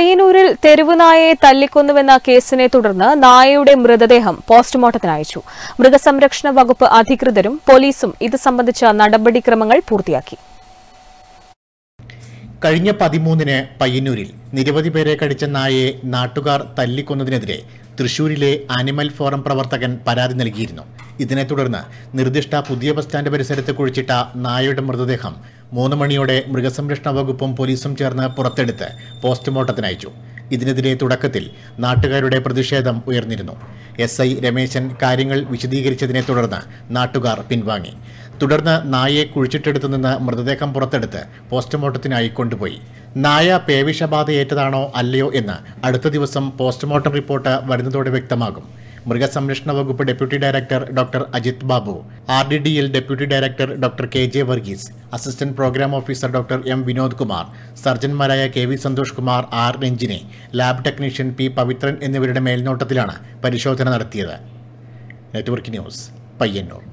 പയ്യന്നൂരിൽ തെരുവുനായയെ തല്ലിക്കൊന്നുവെന്ന കേസിനെ തുടർന്ന് നായയുടെ മൃതദേഹം പോസ്റ്റ്മോർട്ടത്തിന് അയച്ചു മൃഗസംരക്ഷണ വകുപ്പ് അധികൃതരും പോലീസും ഇത് സംബന്ധിച്ച നടപടിക്രമങ്ങൾ പൂർത്തിയാക്കി കഴിഞ്ഞ പതിമൂന്നിന് പയ്യന്നൂരിൽ നിരവധി പേരെ കടിച്ച നായയെ നാട്ടുകാർ തല്ലിക്കൊന്നതിനെതിരെ തൃശൂരിലെ ആനിമൽ ഫോറം പ്രവർത്തകൻ പരാതി നൽകിയിരുന്നു ഇതിനെ തുടർന്ന് നിർദ്ദിഷ്ട പുതിയ ബസ് സ്റ്റാൻഡ് പരിസരത്ത് കുഴിച്ചിട്ട നായയുടെ മൃതദേഹം മൂന്ന് മണിയോടെ മൃഗസംരക്ഷണ വകുപ്പും പോലീസും ചേർന്ന് പുറത്തെടുത്ത് അയച്ചു ഇതിനെതിരെ തുടക്കത്തിൽ നാട്ടുകാരുടെ പ്രതിഷേധം ഉയർന്നിരുന്നു എസ് ഐ രമേശൻ കാര്യങ്ങൾ വിശദീകരിച്ചതിനെ തുടർന്ന് നാട്ടുകാർ പിൻവാങ്ങി തുടർന്ന് നായയെ കുഴിച്ചിട്ടെടുത്തു നിന്ന് മൃതദേഹം പുറത്തെടുത്ത് പോസ്റ്റ്മോർട്ടത്തിനായി കൊണ്ടുപോയി നായ പേവിഷബാധയേറ്റതാണോ അല്ലയോ എന്ന് അടുത്ത ദിവസം പോസ്റ്റ്മോർട്ടം റിപ്പോർട്ട് വരുന്നതോടെ വ്യക്തമാകും മൃഗസംരക്ഷണ വകുപ്പ് deputy director doctor Ajith Babu R D D L deputy director doctor K J Varghese assistant programme officer doctor M Vinod Kumar സർജൻമാരായ K V Santhosh Kumar R രഞ്ജിനെ ലാബ് ടെക്നീഷ്യൻ പി പവിത്രൻ എന്നിവരുടെ മേൽനോട്ടത്തിലാണ് പരിശോധന നടത്തിയത് നെറ്റ്വർക്ക് ന്യൂസ് പയ്യന്നൂർ